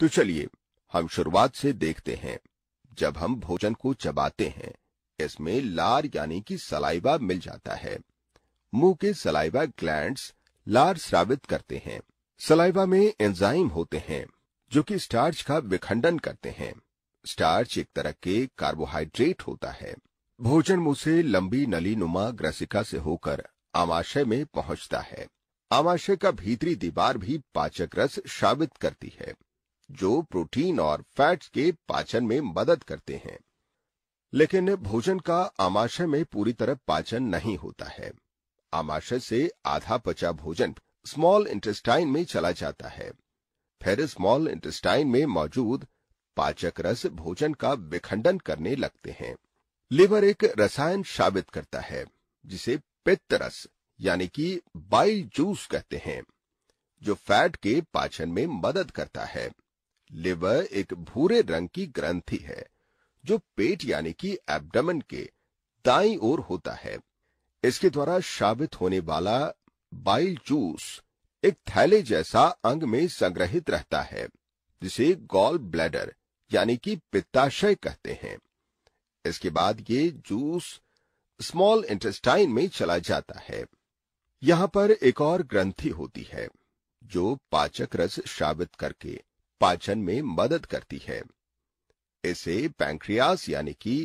तो चलिए हम शुरुआत से देखते हैं जब हम भोजन को चबाते हैं इसमें लार यानी कि सलाइवा मिल जाता है मुंह के सलाइवा ग्लैंड्स लार स्रावित करते हैं सलाइवा में एंजाइम होते हैं जो कि स्टार्च का विखंडन करते हैं स्टार्च एक तरह के कार्बोहाइड्रेट होता है भोजन मुंह से लंबी नली नुमा ग्रसिका से होकर आमाशय में पहुंचता है आमाशय का भीतरी दीवार भी पाचक रस श्रावित करती है जो प्रोटीन और फैट्स के पाचन में मदद करते हैं लेकिन भोजन का आमाशय में पूरी तरह पाचन नहीं होता है आमाशय से आधा पचा भोजन स्मॉल इंटेस्टाइन में चला जाता है फिर स्मॉल इंटेस्टाइन में मौजूद पाचक रस भोजन का विखंडन करने लगते हैं लिवर एक रसायन साबित करता है जिसे पित्त रस यानी कि बाइल जूस कहते हैं जो फैट के पाचन में मदद करता है लिवर एक भूरे रंग की ग्रंथि है जो पेट यानी कि एब्डमन के दाई ओर होता है इसके द्वारा शाबित होने वाला बाइल जूस एक थैले जैसा अंग में संग्रहित रहता है जिसे गॉल ब्लैडर यानी कि पित्ताशय कहते हैं इसके बाद ये जूस स्मॉल इंटेस्टाइन में चला जाता है यहाँ पर एक और ग्रंथि होती है जो पाचक रस शाबित करके पाचन में मदद करती है इसे पैंक्रियास यानी कि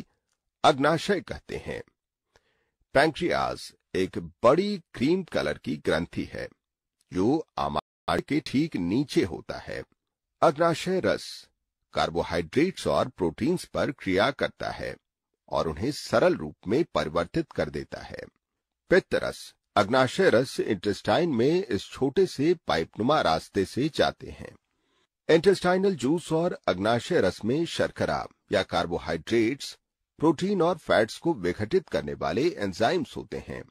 अग्नाशय कहते हैं पैंक्रियास एक बड़ी क्रीम कलर की ग्रंथि है जो आमाशय के ठीक नीचे होता है अग्नाशय रस कार्बोहाइड्रेट्स और प्रोटीन्स पर क्रिया करता है और उन्हें सरल रूप में परिवर्तित कर देता है पित्त रस अग्नाशय रस इंटेस्टाइन में इस छोटे से पाइपनुमा रास्ते से जाते हैं इंटेस्टाइनल जूस और अग्नाशय रस में शर्करा या कार्बोहाइड्रेट्स प्रोटीन और फैट्स को विघटित करने वाले एंजाइम्स होते हैं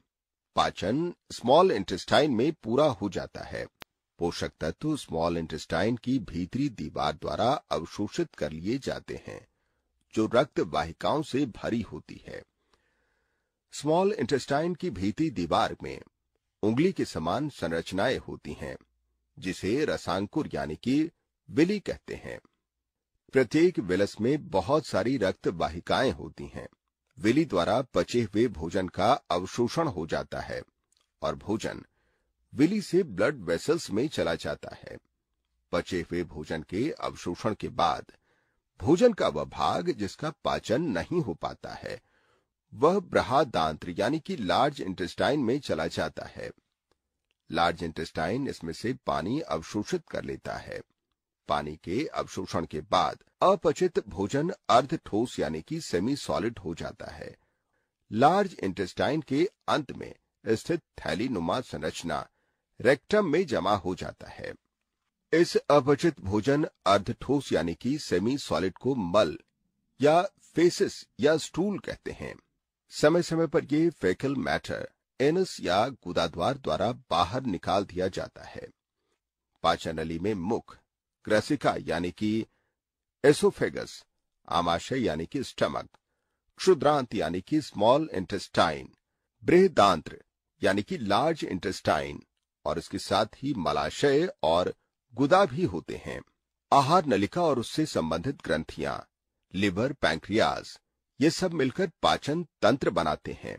पाचन स्मॉल इंटेस्टाइन में पूरा हो जाता है पोषक तत्व स्मॉल इंटेस्टाइन की भीतरी दीवार द्वारा अवशोषित कर लिए जाते हैं जो रक्त वाहिकाओं से भरी होती है स्मॉल इंटेस्टाइन की भीतरी दीवार में उंगली के समान संरचनाएं होती हैं जिसे रसांकुर यानी कि विली कहते हैं प्रत्येक विलस में बहुत सारी रक्त वाहिकाएं होती हैं विली द्वारा पचे हुए भोजन का अवशोषण हो जाता है और भोजन विली से ब्लड वेसल्स में चला जाता है पचे हुए भोजन के अवशोषण के बाद भोजन का वह भाग जिसका पाचन नहीं हो पाता है वह ब्रहादांत्र यानी कि लार्ज इंटेस्टाइन में चला जाता है लार्ज इंटेस्टाइन इसमें से पानी अवशोषित कर लेता है पानी के अवशोषण के बाद अपचित भोजन अर्ध ठोस यानी कि सेमी सॉलिड हो जाता है लार्ज इंटेस्टाइन के अंत में स्थित थैली नुमा संरचना रेक्टम में जमा हो जाता है इस अपचित भोजन अर्ध ठोस यानी कि सेमी सॉलिड को मल या फेसिस या स्टूल कहते हैं समय समय पर यह फेकल मैटर एनस या गुदाद्वार द्वारा बाहर निकाल दिया जाता है पाचन नली में मुख ग्रसिका यानी कि एसोफेगस आमाशय यानी कि स्टमक क्षुद्रांत यानी कि स्मॉल इंटेस्टाइन बृहदांत्र यानी कि लार्ज इंटेस्टाइन और इसके साथ ही मलाशय और गुदा भी होते हैं आहार नलिका और उससे संबंधित ग्रंथियां लिवर पैंक्रियाज ये सब मिलकर पाचन तंत्र बनाते हैं